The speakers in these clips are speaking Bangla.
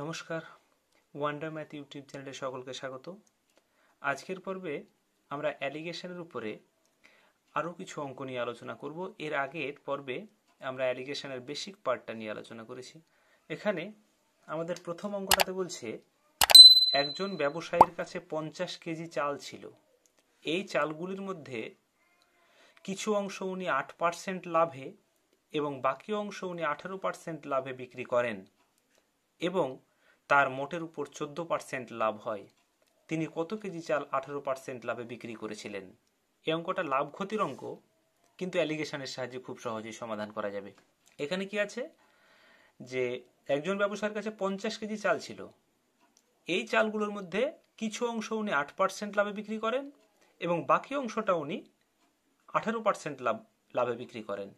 নমস্কার ওয়ান্ডার ম্যাথ ইউটিউব চ্যানেলে সকলকে স্বাগত আজকের পর্বে আমরা অ্যালিগেশনের উপরে আরও কিছু অঙ্ক নিয়ে আলোচনা করব এর আগের পর্বে আমরা অ্যালিগেশনের বেসিক পার্টটা নিয়ে আলোচনা করেছি এখানে আমাদের প্রথম অঙ্কটাতে বলছে একজন ব্যবসায়ীর কাছে পঞ্চাশ কেজি চাল ছিল এই চালগুলির মধ্যে কিছু অংশ উনি আট পার্সেন্ট লাভে এবং বাকি অংশ উনি আঠারো পার্সেন্ট লাভে বিক্রি করেন এবং তার মোটের উপর চোদ্দ পার্সেন্ট লাভ হয় তিনি কত কেজি চাল আঠারো পার্সেন্ট লাভে বিক্রি করেছিলেন এ অঙ্কটা লাভ ক্ষতির অঙ্ক কিন্তু অ্যালিগেশনের সাহায্যে খুব সহজেই সমাধান করা যাবে এখানে কি আছে যে একজন ব্যবসার কাছে পঞ্চাশ কেজি চাল ছিল এই চালগুলোর মধ্যে কিছু অংশ উনি আট পার্সেন্ট লাভে বিক্রি করেন এবং বাকি অংশটা উনি আঠারো পার্সেন্ট লাভ লাভে বিক্রি করেন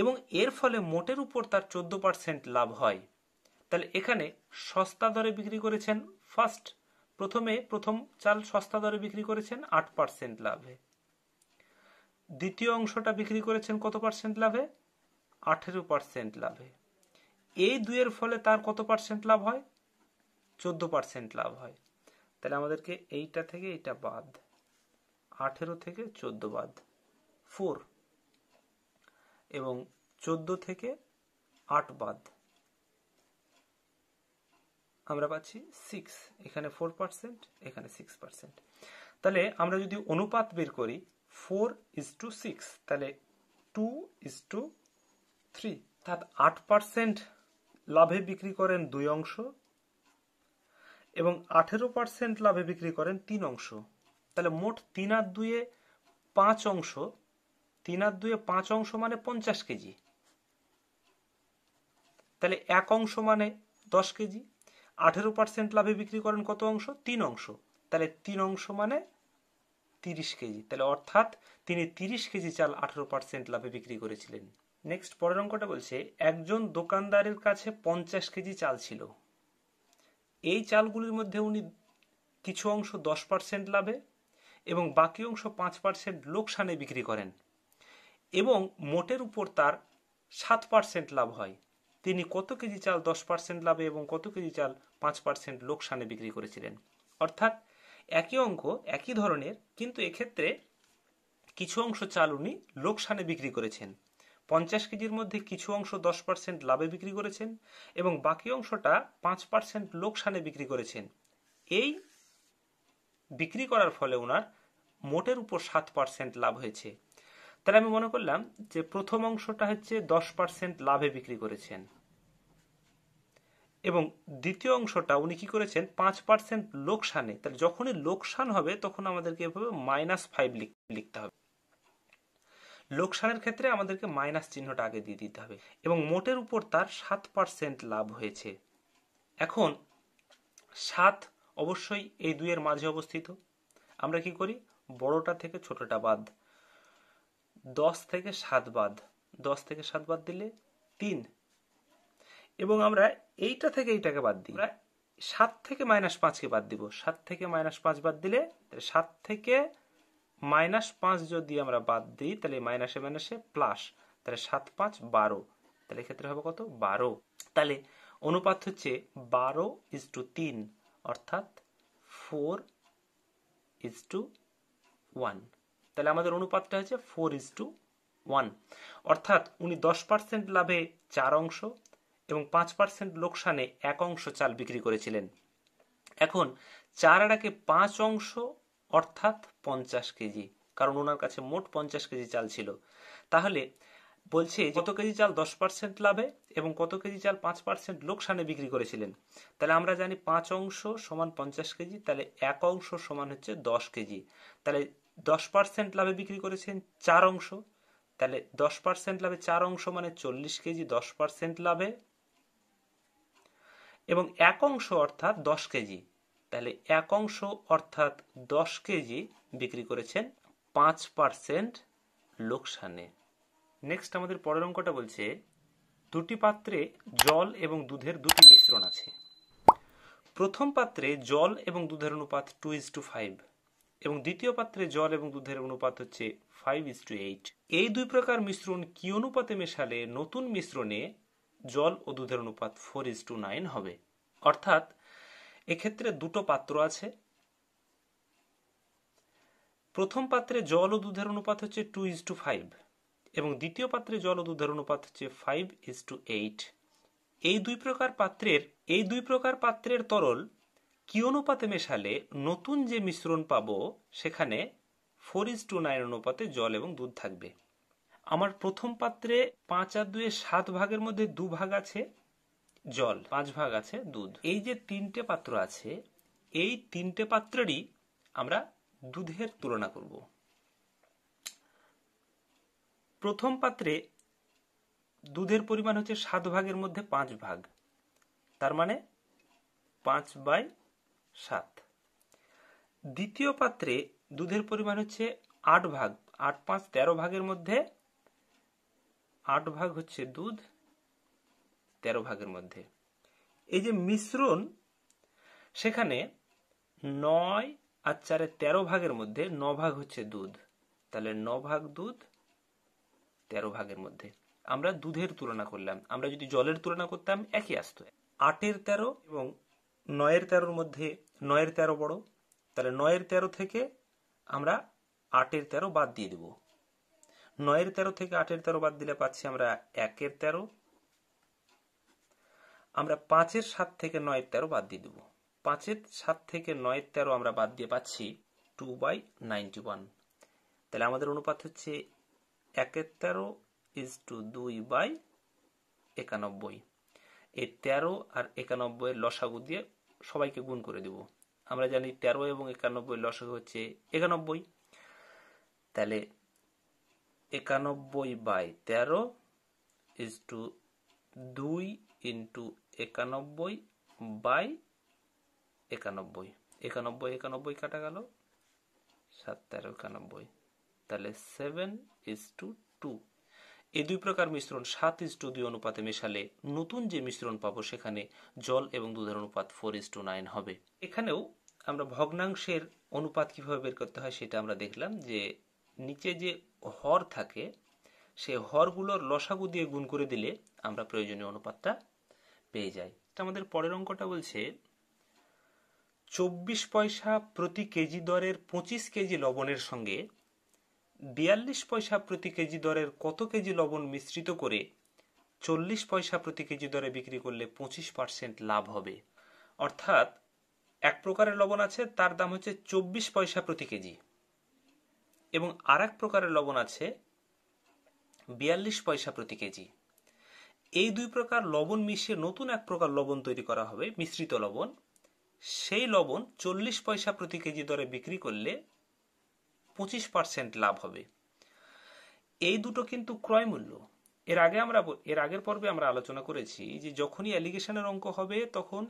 এবং এর ফলে মোটের উপর তার চোদ্দ পার্সেন্ট লাভ হয় তাহলে এখানে সস্তা দরে বিক্রি করেছেন ফার্স্ট প্রথমে প্রথম চাল সস্তা দরে বিক্রি করেছেন আট পার্সেন্ট লাভে দ্বিতীয় অংশটা বিক্রি করেছেন কত পার্সেন্ট লাভে আঠেরো পার্সেন্ট লাভে এই দুয়ের ফলে তার কত পার্সেন্ট লাভ হয় চোদ্দ পার্সেন্ট লাভ হয় তাহলে আমাদেরকে এইটা থেকে এইটা বাদ আঠেরো থেকে চোদ্দ বাদ ফোর এবং চোদ্দ থেকে আট বাদ আমরা পাচ্ছি সিক্স এখানে ফোর পার্সেন্ট এখানে সিক্স পার্সেন্ট তাহলে আমরা যদি অনুপাত বের করি ফোর ইজ টু সিক্স তাহলে টু ইজ টু থ্রি অর্থাৎ আট পার্সেন্ট লাভে বিক্রি করেন দুই অংশ এবং আঠেরো পার্সেন্ট লাভে বিক্রি করেন তিন অংশ তাহলে মোট তিন আর দুয়ে পাঁচ অংশ তিন আর দুয়ে পাঁচ অংশ মানে পঞ্চাশ কেজি তাহলে এক অংশ মানে দশ কেজি আঠেরো পার্সেন্ট লাভে বিক্রি করেন কত অংশ তিন অংশ তাহলে তিন অংশ মানে তিরিশ কেজি তাহলে অর্থাৎ তিনি তিরিশ কেজি চাল আঠেরো পার্সেন্ট লাভে বিক্রি করেছিলেন নেক্সট পরের অঙ্কটা বলছে একজন দোকানদারের কাছে পঞ্চাশ কেজি চাল ছিল এই চালগুলির মধ্যে উনি কিছু অংশ দশ পার্সেন্ট লাভে এবং বাকি অংশ পাঁচ পার্সেন্ট লোকসানে বিক্রি করেন এবং মোটের উপর তার সাত পার্সেন্ট লাভ হয় তিনি কত কেজি চাল দশ পার্সেন্ট লাভে এবং কত কেজি চাল পাঁচ পার্সেন্ট লোকসানে বিক্রি করেছিলেন অর্থাৎ একই অঙ্ক একই ধরনের কিন্তু এক্ষেত্রে কিছু অংশ চাল উনি লোকসানে বিক্রি করেছেন পঞ্চাশ কেজির মধ্যে কিছু অংশ দশ পার্সেন্ট লাভে বিক্রি করেছেন এবং বাকি অংশটা পাঁচ পার্সেন্ট লোকসানে বিক্রি করেছেন এই বিক্রি করার ফলে ওনার মোটের উপর সাত পার্সেন্ট লাভ হয়েছে তাহলে আমি মনে করলাম যে প্রথম অংশটা হচ্ছে দশ পার্সেন্ট লাভে বিক্রি করেছেন এবং দ্বিতীয় অংশটা উনি কি করেছেন পাঁচ পার্সেন্ট লোকসানে তাহলে যখনই লোকসান হবে তখন আমাদেরকে এভাবে মাইনাস ফাইভ লিখতে হবে লোকসানের ক্ষেত্রে আমাদেরকে মাইনাস চিহ্নটা আগে দিয়ে দিতে হবে এবং মোটের উপর তার সাত পার্সেন্ট লাভ হয়েছে এখন সাত অবশ্যই এই দুইয়ের মাঝে অবস্থিত আমরা কি করি বড়টা থেকে ছোটটা বাদ দশ থেকে সাত বাদ দশ থেকে সাত বাদ দিলে তিন এবং আমরা এইটা থেকে এইটাকে বাদ দিই সাত থেকে মাইনাস পাঁচকে বাদ দিব সাত থেকে মাইনাস পাঁচ বাদ দিলে তাহলে সাত থেকে মাইনাস পাঁচ যদি আমরা বাদ দিই তাহলে মাইনাসে মাইনাসে প্লাস তাহলে সাত পাঁচ বারো তাহলে ক্ষেত্রে হবে কত বারো তাহলে অনুপাত হচ্ছে বারো ইজ টু তিন অর্থাৎ ফোর ইজ টু ওয়ান তাহলে আমাদের অনুপাতটা হচ্ছে ফোর ইজ টু ওয়ান অর্থাৎ উনি দশ পার্সেন্ট লাভে চার অংশ এবং পাঁচ পার্সেন্ট লোকসানে এক অংশ চাল বিক্রি করেছিলেন এখন চার আড়াকে পাঁচ অংশ অর্থাৎ পঞ্চাশ কেজি কারণ ওনার কাছে মোট পঞ্চাশ কেজি চাল ছিল তাহলে বলছে কত কেজি চাল দশ পার্সেন্ট লাভে এবং কত কেজি চাল পাঁচ পার্সেন্ট লোকসানে বিক্রি করেছিলেন তাহলে আমরা জানি পাঁচ অংশ সমান পঞ্চাশ কেজি তাহলে এক অংশ সমান হচ্ছে দশ কেজি তাহলে দশ পার্সেন্ট লাভে বিক্রি করেছেন চার অংশ তাহলে দশ পার্সেন্ট লাভে চার অংশ মানে চল্লিশ কেজি দশ পার্সেন্ট লাভে এবং এক অংশ অর্থাৎ দশ কেজি তাহলে এক অংশ অর্থাৎ দশ কেজি বিক্রি করেছেন পাঁচ পার্সেন্ট লোকসানে নেক্সট আমাদের পরের অঙ্কটা বলছে দুটি পাত্রে জল এবং দুধের দুটি মিশ্রণ আছে প্রথম পাত্রে জল এবং দুধের অনুপাত টু ইজ টু ফাইভ এবং দ্বিতীয় পাত্রে জল এবং দুধের অনুপাত হচ্ছে ফাইভ ইস টু এইট এই দুই প্রকার মিশ্রণ কি অনুপাতে মেশালে নতুন মিশ্রণে জল ও দুধের অনুপাত ফোর ইস টু নাইন হবে অর্থাৎ এক্ষেত্রে দুটো পাত্র আছে প্রথম পাত্রে জল ও দুধের অনুপাত হচ্ছে টু ইস টু ফাইভ এবং দ্বিতীয় পাত্রে জল ও দুধের অনুপাত হচ্ছে ফাইভ ইস টু এইট এই দুই প্রকার পাত্রের এই দুই প্রকার পাত্রের তরল কি অনুপাতে মেশালে নতুন যে মিশ্রণ পাব সেখানে ফোর ইস টু নাইন অনুপাতে জল এবং দুধ থাকবে আমার প্রথম পাত্রে পাঁচ আর দুয়ে সাত ভাগের মধ্যে দু ভাগ আছে জল পাঁচ ভাগ আছে দুধ এই যে তিনটে পাত্র আছে এই তিনটে পাত্রেরই আমরা দুধের তুলনা করব প্রথম পাত্রে দুধের পরিমাণ হচ্ছে সাত ভাগের মধ্যে পাঁচ ভাগ তার মানে পাঁচ বাই সাত দ্বিতীয় পাত্রে দুধের পরিমাণ হচ্ছে আট ভাগ আট পাঁচ তেরো ভাগের মধ্যে আট ভাগ হচ্ছে দুধ তেরো ভাগের মধ্যে এই যে মিশ্রণ সেখানে নয় আর চারে তেরো ভাগের মধ্যে ন ভাগ হচ্ছে দুধ তাহলে ন ভাগ দুধ তেরো ভাগের মধ্যে আমরা দুধের তুলনা করলাম আমরা যদি জলের তুলনা করতাম একই আসতো আটের তেরো এবং নয়ের তেরোর মধ্যে নয়ের তেরো বড় তাহলে নয়ের তেরো থেকে আমরা আটের তেরো বাদ দিয়ে দেব নয়ের তেরো থেকে আটের তেরো বাদ দিলে পাচ্ছি আমরা একের তেরো আমরা পাঁচের সাত থেকে নয়ের তেরো বাদ দিয়ে দেব পাঁচের সাত থেকে নয়ের তেরো আমরা বাদ দিয়ে পাচ্ছি টু বাই নাইনটি ওয়ান তাহলে আমাদের অনুপাত হচ্ছে একের তেরো ইজ টু দুই বাই একানব্বই এই তেরো আর একানব্বই লসাগু দিয়ে সবাইকে গুণ করে দেব আমরা জানি তেরো এবং একানব্বই লসাগু হচ্ছে একানব্বই তাহলে একানব্বই বাই তেরো ইজ টু দুই ইন্টু একানব্বই বাই একানব্বই একানব্বই একানব্বই কাটা গেল সাত তেরো একানব্বই তাহলে সেভেন ইজ টু টু এই দুই প্রকার মিশ্রণ সাত ইস টু দুই অনুপাতে মেশালে নতুন যে মিশ্রণ পাবো সেখানে জল এবং দুধের অনুপাত ফোর ইস টু নাইন হবে এখানেও আমরা ভগ্নাংশের অনুপাত কিভাবে বের করতে হয় সেটা আমরা দেখলাম যে নিচে যে হর থাকে সে হরগুলোর লসাগু দিয়ে গুণ করে দিলে আমরা প্রয়োজনীয় অনুপাতটা পেয়ে যাই আমাদের পরের অঙ্কটা বলছে চব্বিশ পয়সা প্রতি কেজি দরের পঁচিশ কেজি লবণের সঙ্গে বিয়াল্লিশ পয়সা প্রতি কেজি দরের কত কেজি লবণ মিশ্রিত করে চল্লিশ পয়সা প্রতি কেজি দরে বিক্রি করলে পঁচিশ পার্সেন্ট লাভ হবে অর্থাৎ এক প্রকারের লবণ আছে তার দাম হচ্ছে চব্বিশ পয়সা প্রতি কেজি এবং আর এক প্রকারের লবণ আছে বিয়াল্লিশ পয়সা প্রতি কেজি এই দুই প্রকার লবণ মিশিয়ে নতুন এক প্রকার লবণ তৈরি করা হবে মিশ্রিত লবণ সেই লবণ চল্লিশ পয়সা প্রতি কেজি দরে বিক্রি করলে পঁচিশ পার্সেন্ট লাভ হবে এই দুটো কিন্তু ক্রয় মূল্য এর আগে আমরা এর আগের পর্বে আমরা আলোচনা করেছি যে যখনই অ্যালিগেশনের অঙ্ক হবে তখন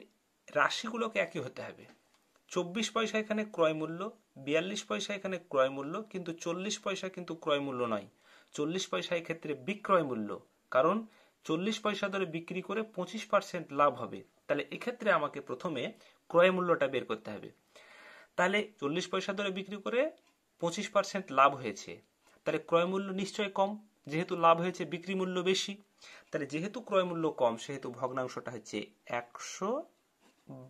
রাশিগুলোকে একই হতে হবে চব্বিশ পয়সা এখানে ক্রয় মূল্য বিয়াল্লিশ পয়সা এখানে ক্রয় মূল্য কিন্তু চল্লিশ পয়সা কিন্তু ক্রয় মূল্য নয় চল্লিশ পয়সা ক্ষেত্রে বিক্রয় মূল্য কারণ চল্লিশ পয়সা ধরে বিক্রি করে পঁচিশ পার্সেন্ট লাভ হবে তাহলে এক্ষেত্রে আমাকে প্রথমে ক্রয় মূল্যটা বের করতে হবে তাহলে চল্লিশ পয়সা ধরে বিক্রি করে পঁচিশ পার্সেন্ট লাভ হয়েছে তাহলে ক্রয়মূল্য নিশ্চয় কম যেহেতু লাভ হয়েছে বিক্রি মূল্য বেশি তাহলে যেহেতু ক্রয়মূল্য কম সেহেতু ভগ্নাংশটা হচ্ছে একশো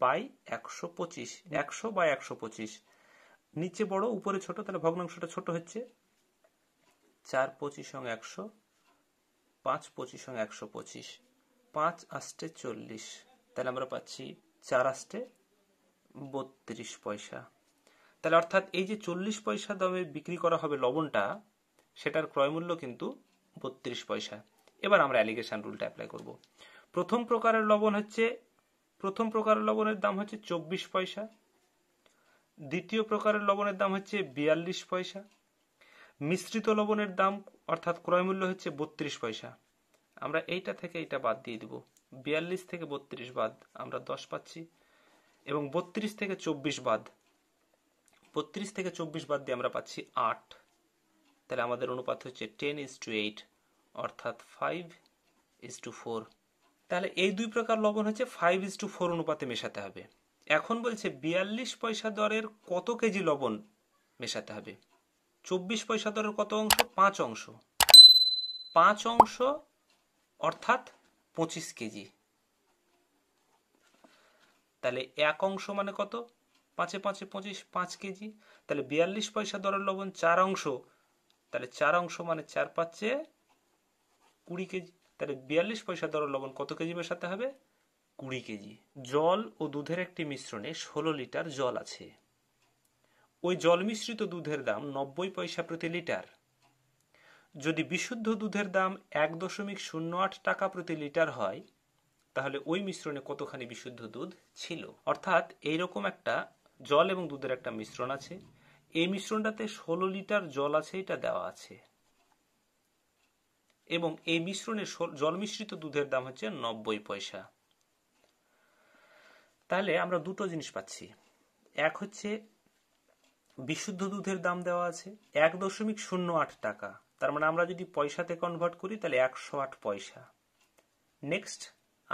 বাই একশো পঁচিশ একশো বাই একশো পঁচিশ নিচে বড় উপরে ছোট তাহলে ভগ্নাংশটা ছোট হচ্ছে চার পঁচিশ সঙ্গে একশো পাঁচ পঁচিশ সঙ্গে একশো পঁচিশ পাঁচ আষ্টে চল্লিশ তাহলে আমরা পাচ্ছি চার আষ্টে বত্রিশ পয়সা তাহলে অর্থাৎ এই যে চল্লিশ পয়সা দামে বিক্রি করা হবে লবণটা সেটার ক্রয়মূল্য কিন্তু বত্রিশ পয়সা এবার আমরা অ্যালিগেশন রুলটা অ্যাপ্লাই করব প্রথম প্রকারের লবণ হচ্ছে প্রথম প্রকারের লবণের দাম হচ্ছে চব্বিশ পয়সা দ্বিতীয় প্রকারের লবণের দাম হচ্ছে বিয়াল্লিশ পয়সা মিশ্রিত লবণের দাম অর্থাৎ ক্রয়মূল্য হচ্ছে বত্রিশ পয়সা আমরা এইটা থেকে এইটা বাদ দিয়ে দিব বিয়াল্লিশ থেকে বত্রিশ বাদ আমরা দশ পাচ্ছি এবং বত্রিশ থেকে চব্বিশ বাদ বত্রিশ থেকে চব্বিশ বাদ দিয়ে আমরা পাচ্ছি আট তাহলে আমাদের অনুপাত হচ্ছে টেন ইস টু এইট অর্থাৎ ফাইভ ইস টু ফোর তাহলে এই দুই প্রকার লবণ হচ্ছে ফাইভ ইস টু ফোর অনুপাতে মেশাতে হবে এখন বলছে বিয়াল্লিশ পয়সা দরের কত কেজি লবণ মেশাতে হবে চব্বিশ পয়সা দরের কত অংশ পাঁচ অংশ পাঁচ অংশ অর্থাৎ পঁচিশ কেজি তাহলে এক অংশ মানে কত পাঁচে পাঁচে পঁচিশ পাঁচ কেজি তাহলে বিয়াল্লিশ পয়সা দরের লবণ চার অংশ তাহলে চার অংশ মানে চার পাঁচে কুড়ি কেজি তাহলে বিয়াল্লিশ পয়সা দরের লবণ কত কেজি মেশাতে হবে কুড়ি কেজি জল ও দুধের একটি মিশ্রণে ষোলো লিটার জল আছে ওই জল মিশ্রিত দুধের দাম নব্বই পয়সা প্রতি লিটার যদি বিশুদ্ধ দুধের দাম এক দশমিক শূন্য আট টাকা প্রতি লিটার হয় তাহলে ওই মিশ্রণে কতখানি বিশুদ্ধ দুধ ছিল অর্থাৎ এইরকম একটা জল এবং দুধের একটা মিশ্রণ আছে এই মিশ্রণটাতে ষোলো লিটার জল আছে এটা দেওয়া আছে এবং এই মিশ্রণে জল মিশ্রিত দুধের দাম হচ্ছে নব্বই পয়সা তাহলে আমরা দুটো জিনিস পাচ্ছি এক হচ্ছে বিশুদ্ধ দুধের দাম দেওয়া আছে এক দশমিক শূন্য আট টাকা তার মানে আমরা যদি পয়সাতে কনভার্ট করি তাহলে একশো আট পয়সা নেক্সট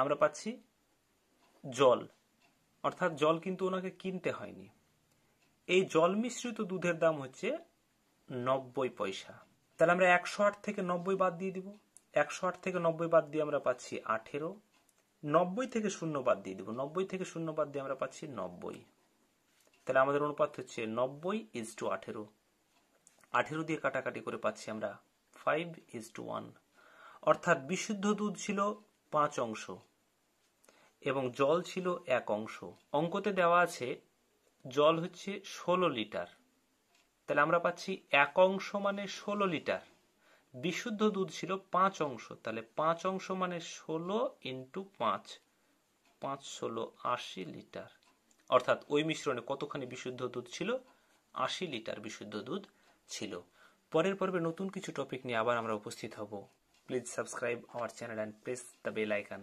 আমরা পাচ্ছি জল অর্থাৎ জল কিন্তু ওনাকে কিনতে হয়নি এই জল মিশ্রিত দুধের দাম হচ্ছে নব্বই পয়সা তাহলে আমরা একশো আট থেকে নব্বই বাদ দিয়ে দিব একশো আট থেকে নব্বই বাদ দিয়ে আমরা পাচ্ছি আঠেরো নব্বই থেকে শূন্য বাদ দিয়ে দিব নব্বই থেকে শূন্য বাদ দিয়ে আমরা পাচ্ছি নব্বই তাহলে আমাদের অনুপাত হচ্ছে নব্বই ইজ টু আঠেরো আঠেরো দিয়ে কাটাকাটি করে পাচ্ছি আমরা ফাইভ ইজ টু ওয়ান অর্থাৎ বিশুদ্ধ দুধ ছিল পাঁচ অংশ এবং জল ছিল এক অংশ অঙ্কতে দেওয়া আছে জল হচ্ছে ষোলো লিটার তাহলে আমরা পাচ্ছি এক অংশ মানে ষোলো লিটার বিশুদ্ধ দুধ ছিল পাঁচ অংশ তাহলে পাঁচ অংশ মানে ষোলো ইন্টু পাঁচ পাঁচ ষোলো আশি লিটার অর্থাৎ ওই মিশ্রণে কতখানি বিশুদ্ধ দুধ ছিল আশি লিটার বিশুদ্ধ দুধ ছিল পরের পর্বে নতুন কিছু টপিক নিয়ে আবার আমরা উপস্থিত হব please subscribe our channel and press the bell icon